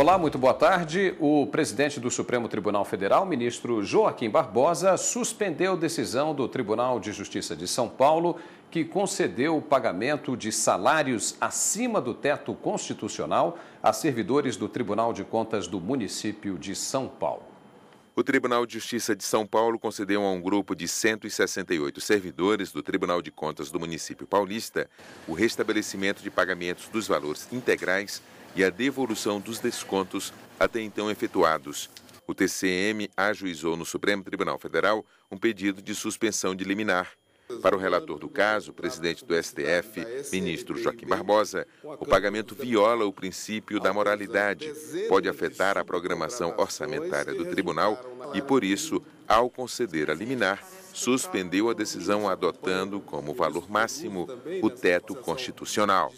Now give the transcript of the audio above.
Olá, muito boa tarde. O presidente do Supremo Tribunal Federal, ministro Joaquim Barbosa, suspendeu decisão do Tribunal de Justiça de São Paulo que concedeu o pagamento de salários acima do teto constitucional a servidores do Tribunal de Contas do município de São Paulo. O Tribunal de Justiça de São Paulo concedeu a um grupo de 168 servidores do Tribunal de Contas do município paulista o restabelecimento de pagamentos dos valores integrais e a devolução dos descontos até então efetuados. O TCM ajuizou no Supremo Tribunal Federal um pedido de suspensão de liminar. Para o relator do caso, presidente do STF, ministro Joaquim Barbosa, o pagamento viola o princípio da moralidade, pode afetar a programação orçamentária do tribunal e, por isso, ao conceder a liminar, suspendeu a decisão adotando como valor máximo o teto constitucional.